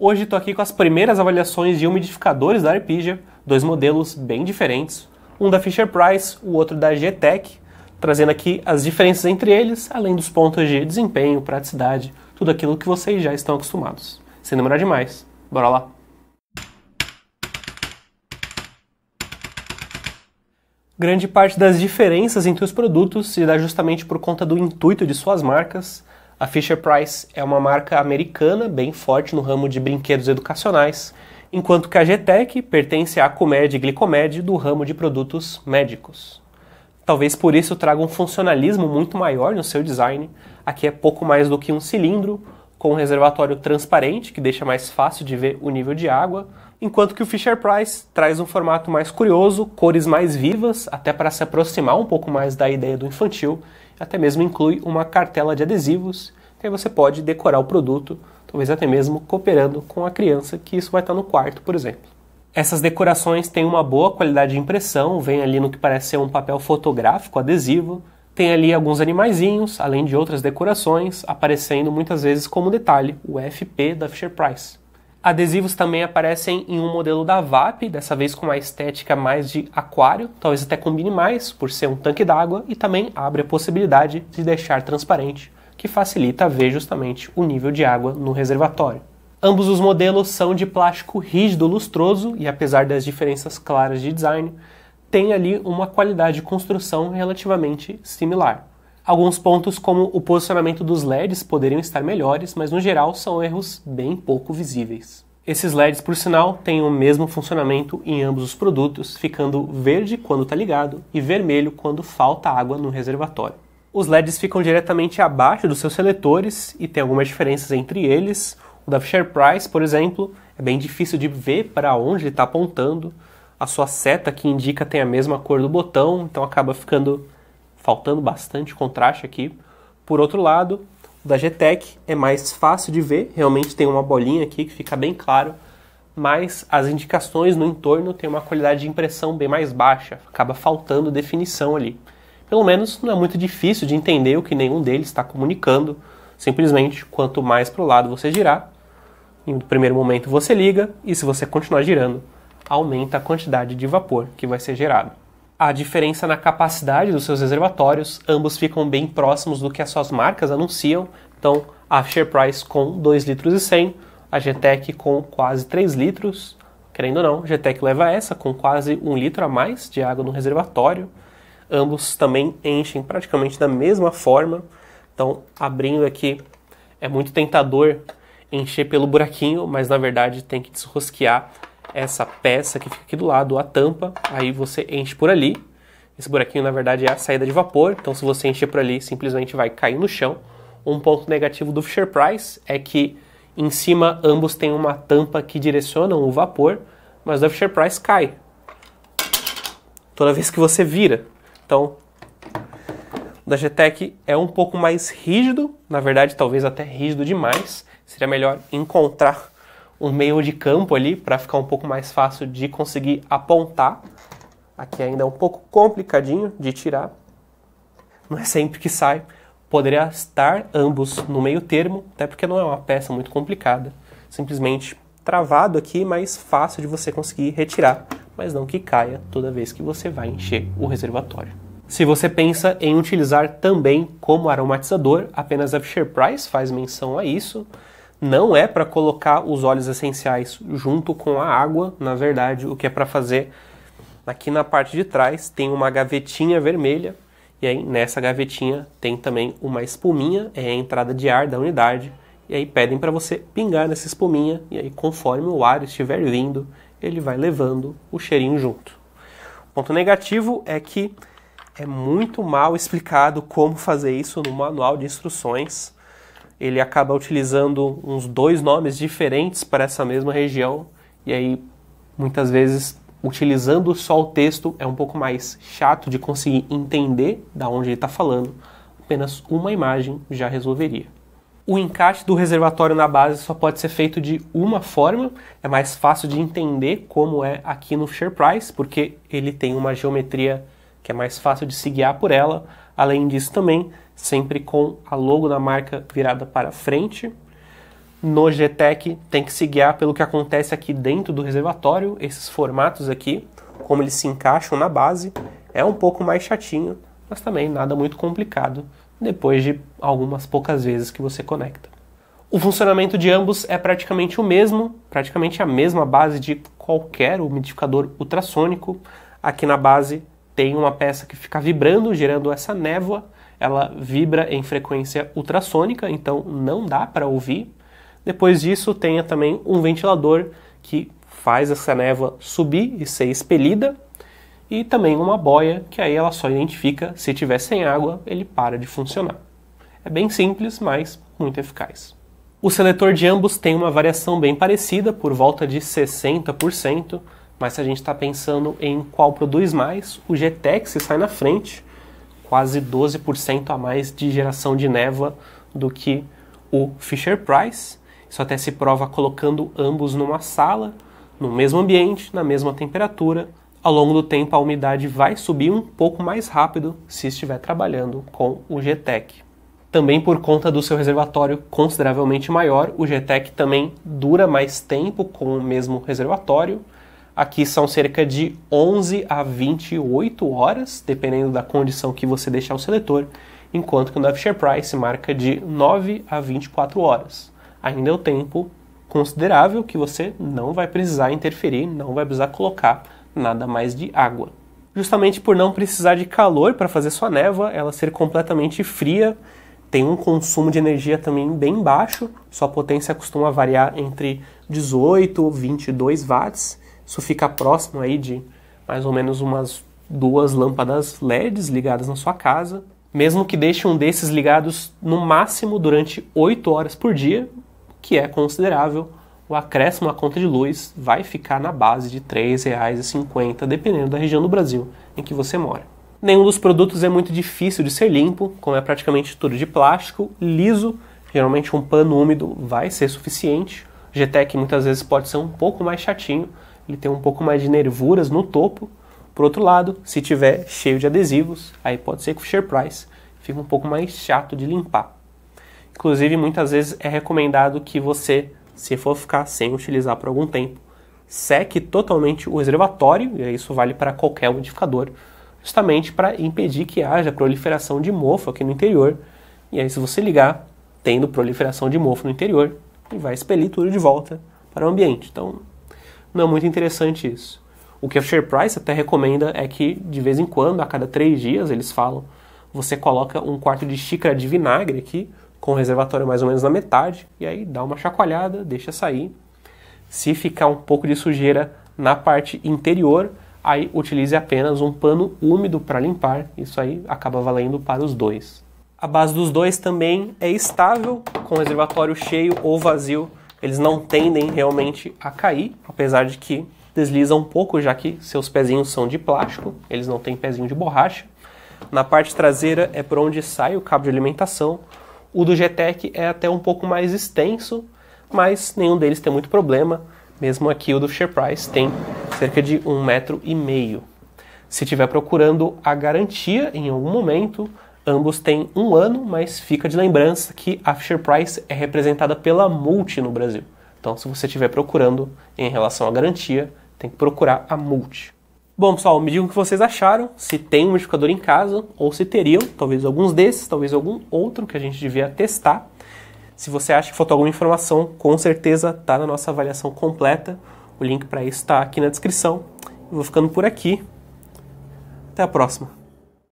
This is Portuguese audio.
Hoje estou aqui com as primeiras avaliações de umidificadores da Arpegia, dois modelos bem diferentes, um da Fisher Price, o outro da GTEC, trazendo aqui as diferenças entre eles, além dos pontos de desempenho, praticidade, tudo aquilo que vocês já estão acostumados. Sem demorar demais, bora lá! Grande parte das diferenças entre os produtos se dá justamente por conta do intuito de suas marcas a Fisher Price é uma marca americana bem forte no ramo de brinquedos educacionais, enquanto que a GTEC pertence à Comed e Glicomed do ramo de produtos médicos. Talvez por isso traga um funcionalismo muito maior no seu design. Aqui é pouco mais do que um cilindro, com um reservatório transparente que deixa mais fácil de ver o nível de água, enquanto que o Fisher Price traz um formato mais curioso, cores mais vivas, até para se aproximar um pouco mais da ideia do infantil, até mesmo inclui uma cartela de adesivos, que aí você pode decorar o produto, talvez até mesmo cooperando com a criança, que isso vai estar no quarto, por exemplo. Essas decorações têm uma boa qualidade de impressão, vem ali no que parece ser um papel fotográfico adesivo, tem ali alguns animaizinhos, além de outras decorações, aparecendo muitas vezes como detalhe, o FP da Fisher Price. Adesivos também aparecem em um modelo da VAP, dessa vez com uma estética mais de aquário, talvez até combine mais por ser um tanque d'água e também abre a possibilidade de deixar transparente, que facilita ver justamente o nível de água no reservatório. Ambos os modelos são de plástico rígido lustroso e apesar das diferenças claras de design, tem ali uma qualidade de construção relativamente similar. Alguns pontos, como o posicionamento dos LEDs, poderiam estar melhores, mas no geral são erros bem pouco visíveis. Esses LEDs, por sinal, têm o mesmo funcionamento em ambos os produtos, ficando verde quando está ligado e vermelho quando falta água no reservatório. Os LEDs ficam diretamente abaixo dos seus seletores e tem algumas diferenças entre eles. O da Fisher Price, por exemplo, é bem difícil de ver para onde ele está apontando. A sua seta que indica tem a mesma cor do botão, então acaba ficando faltando bastante contraste aqui. Por outro lado, o da GTEC é mais fácil de ver, realmente tem uma bolinha aqui que fica bem claro, mas as indicações no entorno têm uma qualidade de impressão bem mais baixa, acaba faltando definição ali. Pelo menos não é muito difícil de entender o que nenhum deles está comunicando, simplesmente quanto mais para o lado você girar, no primeiro momento você liga e se você continuar girando, aumenta a quantidade de vapor que vai ser gerado a diferença na capacidade dos seus reservatórios, ambos ficam bem próximos do que as suas marcas anunciam. Então, a Share Price com 2 litros e a GTEC com quase 3 litros. Querendo ou não, a GTEC leva essa com quase 1 um litro a mais de água no reservatório. Ambos também enchem praticamente da mesma forma. Então, abrindo aqui, é muito tentador encher pelo buraquinho, mas na verdade tem que desrosquear essa peça que fica aqui do lado, a tampa, aí você enche por ali. Esse buraquinho, na verdade, é a saída de vapor, então se você encher por ali, simplesmente vai cair no chão. Um ponto negativo do Fisher Price é que em cima ambos têm uma tampa que direcionam o vapor, mas o Fisher Price cai toda vez que você vira. Então, o da GTEC é um pouco mais rígido, na verdade, talvez até rígido demais. Seria melhor encontrar um meio de campo ali para ficar um pouco mais fácil de conseguir apontar. Aqui ainda é um pouco complicadinho de tirar, mas sempre que sai poderia estar ambos no meio termo, até porque não é uma peça muito complicada. Simplesmente travado aqui, mas fácil de você conseguir retirar, mas não que caia toda vez que você vai encher o reservatório. Se você pensa em utilizar também como aromatizador, apenas a Fisher Price faz menção a isso não é para colocar os óleos essenciais junto com a água, na verdade, o que é para fazer aqui na parte de trás tem uma gavetinha vermelha e aí nessa gavetinha tem também uma espuminha, é a entrada de ar da unidade. E aí pedem para você pingar nessa espuminha e aí conforme o ar estiver vindo, ele vai levando o cheirinho junto. O ponto negativo é que é muito mal explicado como fazer isso no manual de instruções ele acaba utilizando uns dois nomes diferentes para essa mesma região, e aí muitas vezes utilizando só o texto é um pouco mais chato de conseguir entender da onde ele está falando, apenas uma imagem já resolveria. O encaixe do reservatório na base só pode ser feito de uma forma, é mais fácil de entender como é aqui no SharePrice, porque ele tem uma geometria que é mais fácil de se guiar por ela, Além disso, também sempre com a logo da marca virada para frente. No GTEC tem que se guiar pelo que acontece aqui dentro do reservatório, esses formatos aqui, como eles se encaixam na base, é um pouco mais chatinho, mas também nada muito complicado depois de algumas poucas vezes que você conecta. O funcionamento de ambos é praticamente o mesmo, praticamente a mesma base de qualquer umidificador ultrassônico. Aqui na base tem uma peça que fica vibrando, gerando essa névoa. Ela vibra em frequência ultrassônica, então não dá para ouvir. Depois disso, tenha também um ventilador que faz essa névoa subir e ser expelida. E também uma boia, que aí ela só identifica se tiver sem água, ele para de funcionar. É bem simples, mas muito eficaz. O seletor de ambos tem uma variação bem parecida, por volta de 60%, mas se a gente está pensando em qual produz mais, o GTEx sai na frente, quase 12% a mais de geração de névoa do que o Fisher Price. Isso até se prova colocando ambos numa sala, no mesmo ambiente, na mesma temperatura. Ao longo do tempo, a umidade vai subir um pouco mais rápido se estiver trabalhando com o GTEC. Também por conta do seu reservatório consideravelmente maior, o GTEC também dura mais tempo com o mesmo reservatório. Aqui são cerca de 11 a 28 horas, dependendo da condição que você deixar o seletor, enquanto que o Share Price marca de 9 a 24 horas. Ainda é o tempo considerável que você não vai precisar interferir, não vai precisar colocar nada mais de água. Justamente por não precisar de calor para fazer sua névoa, ela ser completamente fria, tem um consumo de energia também bem baixo, sua potência costuma variar entre 18 ou 22 watts isso fica próximo aí de mais ou menos umas duas lâmpadas LEDs ligadas na sua casa, mesmo que deixe um desses ligados no máximo durante 8 horas por dia, que é considerável. O acréscimo à conta de luz vai ficar na base de R$ 3,50, dependendo da região do Brasil em que você mora. Nenhum dos produtos é muito difícil de ser limpo, como é praticamente tudo de plástico, liso, geralmente um pano úmido vai ser suficiente. GTEC muitas vezes pode ser um pouco mais chatinho, ele tem um pouco mais de nervuras no topo. Por outro lado, se tiver cheio de adesivos, aí pode ser que o Fisher Price fica um pouco mais chato de limpar. Inclusive, muitas vezes é recomendado que você, se for ficar sem utilizar por algum tempo, seque totalmente o reservatório, e isso vale para qualquer modificador, justamente para impedir que haja proliferação de mofo aqui no interior. E aí, se você ligar, tendo proliferação de mofo no interior, e vai expelir tudo de volta para o ambiente. Então, não é muito interessante isso. O que a Share Price até recomenda é que, de vez em quando, a cada três dias, eles falam, você coloca um quarto de xícara de vinagre aqui, com o reservatório mais ou menos na metade, e aí dá uma chacoalhada, deixa sair. Se ficar um pouco de sujeira na parte interior, aí utilize apenas um pano úmido para limpar, isso aí acaba valendo para os dois. A base dos dois também é estável, com reservatório cheio ou vazio, eles não tendem realmente a cair, apesar de que desliza um pouco, já que seus pezinhos são de plástico, eles não têm pezinho de borracha. Na parte traseira é por onde sai o cabo de alimentação. O do GTEC é até um pouco mais extenso, mas nenhum deles tem muito problema. Mesmo aqui o do Shareprice tem cerca de um metro e meio. Se estiver procurando a garantia em algum momento, Ambos têm um ano, mas fica de lembrança que a Fisher Price é representada pela Multi no Brasil. Então, se você estiver procurando em relação à garantia, tem que procurar a Multi. Bom, pessoal, me digam o que vocês acharam, se tem um modificador em casa ou se teriam, talvez alguns desses, talvez algum outro que a gente devia testar. Se você acha que faltou alguma informação, com certeza está na nossa avaliação completa. O link para isso está aqui na descrição. Eu vou ficando por aqui. Até a próxima.